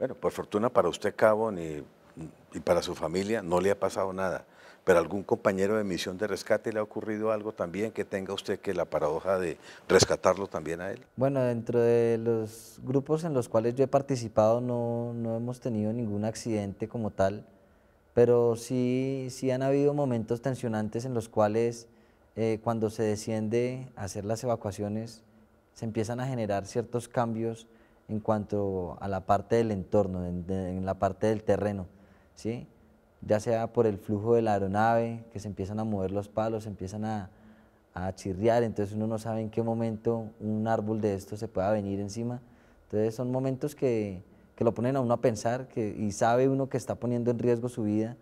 Bueno, por fortuna para usted, Cabo, ni, y para su familia no le ha pasado nada. Pero algún compañero de misión de rescate le ha ocurrido algo también que tenga usted que la paradoja de rescatarlo también a él. Bueno, dentro de los grupos en los cuales yo he participado no, no hemos tenido ningún accidente como tal, pero sí, sí han habido momentos tensionantes en los cuales eh, cuando se desciende a hacer las evacuaciones se empiezan a generar ciertos cambios en cuanto a la parte del entorno, en, la parte del terreno, ¿sí? ya sea por el flujo de la aeronave, que se empiezan a mover los palos, se empiezan a, chirriar, entonces uno no sabe en qué momento un árbol de estos se pueda venir encima. Entonces son momentos que, lo ponen a uno a pensar que, y sabe uno que está poniendo en riesgo su vida,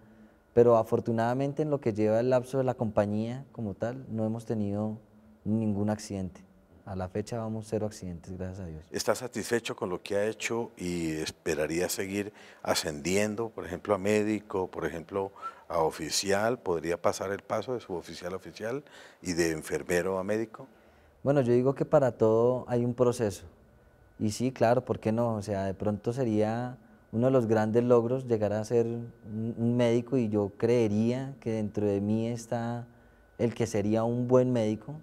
pero afortunadamente en lo que lleva el lapso de la compañía como tal no hemos tenido ningún accidente. A la fecha vamos cero accidentes, gracias a Dios. ¿Está satisfecho con lo que ha hecho y esperaría seguir ascendiendo, por ejemplo, a médico, por ejemplo, a oficial? ¿Podría pasar el paso de suboficial a oficial y de enfermero a médico? Bueno, yo digo que para todo hay un proceso. Y sí, claro, ¿por qué no? O sea, de pronto sería uno de los grandes logros llegar a ser un médico y yo creería que dentro de mí está el que sería un buen médico,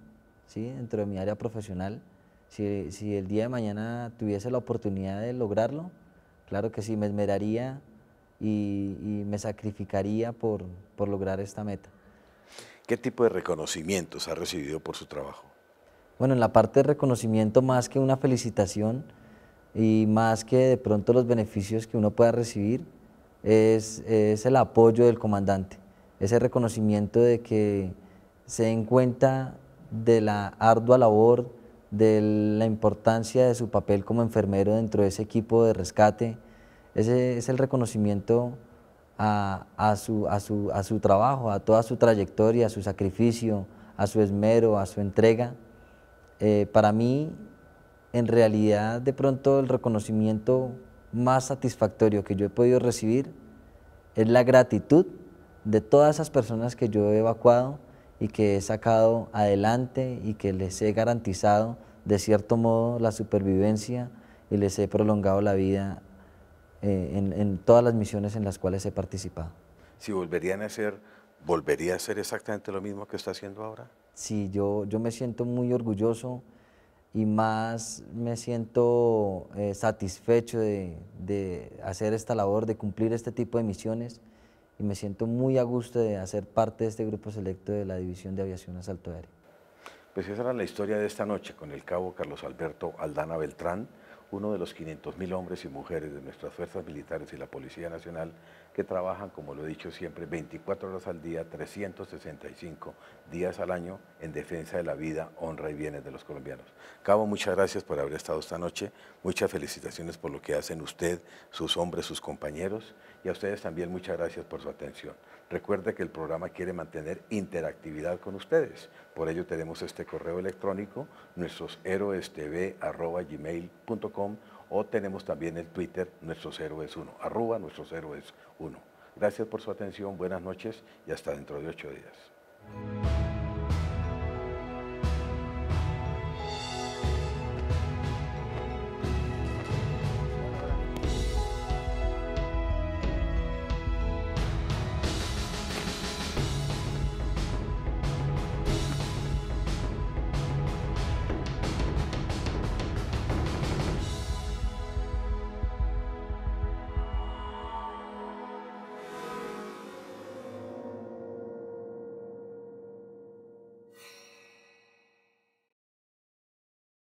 ¿sí? dentro de mi área profesional. Si, si, el día de mañana tuviese la oportunidad de lograrlo, claro que sí, me esmeraría y, me sacrificaría por, por, lograr esta meta. ¿Qué tipo de reconocimientos ha recibido por su trabajo? Bueno, en la parte de reconocimiento, más que una felicitación y más que de pronto los beneficios que uno pueda recibir, es, es el apoyo del comandante, ese reconocimiento de que se den cuenta de la ardua labor, de la importancia de su papel como enfermero dentro de ese equipo de rescate. Ese es el reconocimiento a, su, trabajo, a toda su trayectoria, a su sacrificio, a su esmero, a su entrega. Eh, para mí, en realidad, de pronto el reconocimiento más satisfactorio que yo he podido recibir es la gratitud de todas esas personas que yo he evacuado y que he sacado adelante y que les he garantizado de cierto modo la supervivencia y les he prolongado la vida eh, en, todas las misiones en las cuales he participado. Si volverían a hacer, ¿volvería a ser exactamente lo mismo que está haciendo ahora? Sí, yo, yo me siento muy orgulloso y más me siento eh, satisfecho de, de hacer esta labor, de cumplir este tipo de misiones y me siento muy a gusto de hacer parte de este grupo selecto de la División de Aviación Asalto Aéreo. Pues esa era la historia de esta noche con el cabo Carlos Alberto Aldana Beltrán uno de los 500.000 hombres y mujeres de nuestras fuerzas militares y la Policía Nacional que trabajan, como lo he dicho siempre, 24 horas al día, 365 días al año en defensa de la vida, honra y bienes de los colombianos. Cabo, muchas gracias por haber estado esta noche, muchas felicitaciones por lo que hacen usted, sus hombres, sus compañeros y a ustedes también muchas gracias por su atención. Recuerde que el programa quiere mantener interactividad con ustedes. Por ello tenemos este correo electrónico, nuestros o tenemos también el Twitter, nuestrosheroes héroes 1, arroba 1. Gracias por su atención, buenas noches y hasta dentro de ocho días.